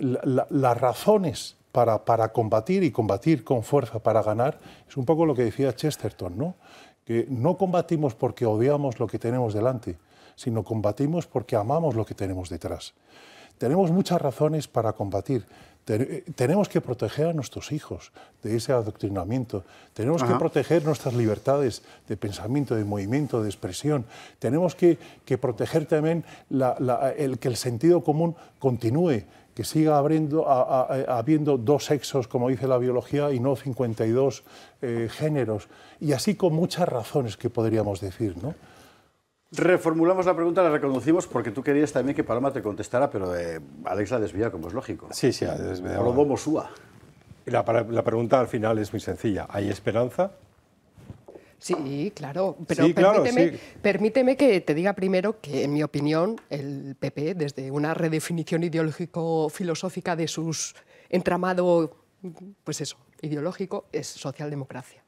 las razones para, combatir y combatir con fuerza para ganar es un poco lo que decía Chesterton, que no combatimos porque odiamos lo que tenemos delante, sino combatimos porque amamos lo que tenemos detrás. Tenemos muchas razones para combatir. Eh, tenemos que proteger a nuestros hijos de ese adoctrinamiento. Tenemos que proteger nuestras libertades de pensamiento, de movimiento, de expresión. Tenemos que, proteger también el, que el sentido común continúe que siga habiendo dos sexos, como dice la biología, y no 52 eh, géneros. Y así con muchas razones que podríamos decir, ¿no? Reformulamos la pregunta, la reconducimos porque tú querías también que Paloma te contestara, pero eh, Alex la desvía, como es lógico. Sí, sí, la desvía. La, la pregunta al final es muy sencilla. ¿Hay esperanza? Sí, claro, pero permíteme, permíteme, que te diga primero que, en mi opinión, el PP, desde una redefinición ideológico-filosófica de sus entramado, pues eso, ideológico, es socialdemocracia.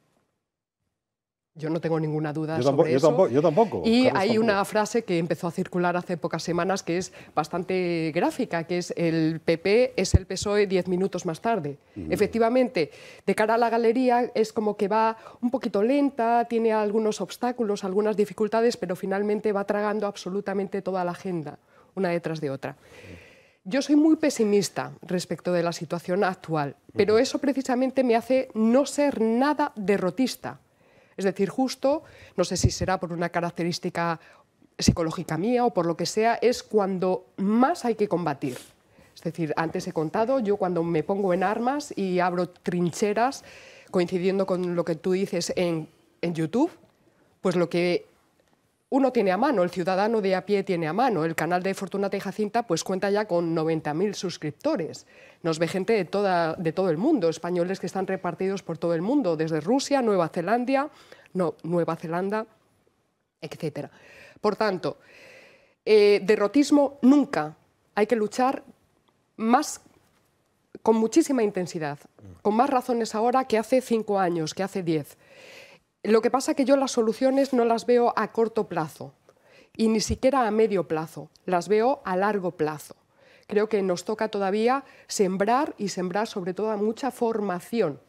Yo no tengo ninguna duda sobre eso. Yo tampoco, y hay una frase que empezó a circular hace pocas semanas que es bastante gráfica, que es el PP es el PSOE diez minutos más tarde. Mm. Efectivamente, de cara a la galería es como que va un poquito lenta, tiene algunos obstáculos, algunas dificultades, pero finalmente va tragando absolutamente toda la agenda, una detrás de otra. Yo soy muy pesimista respecto de la situación actual, pero eso precisamente me hace no ser nada derrotista es decir, justo, no sé si será por una característica psicológica mía o por lo que sea, es cuando más hay que combatir. Es decir, antes he contado, yo cuando me pongo en armas y abro trincheras, coincidiendo con lo que tú dices en, YouTube, pues lo que uno tiene a mano, el ciudadano de a pie tiene a mano. El canal de Fortuna y pues cuenta ya con 90.000 suscriptores. Nos ve gente de, todo el mundo, españoles que están repartidos por todo el mundo, desde Rusia, Nueva Zelanda, no, Nueva Zelanda, etc. Por tanto, eh, derrotismo nunca. Hay que luchar más con muchísima intensidad, con más razones ahora que hace cinco años, que hace diez. Lo que pasa es que yo las soluciones no las veo a corto plazo y ni siquiera a medio plazo, las veo a largo plazo. Creo que nos toca todavía sembrar y sembrar sobre todo mucha formación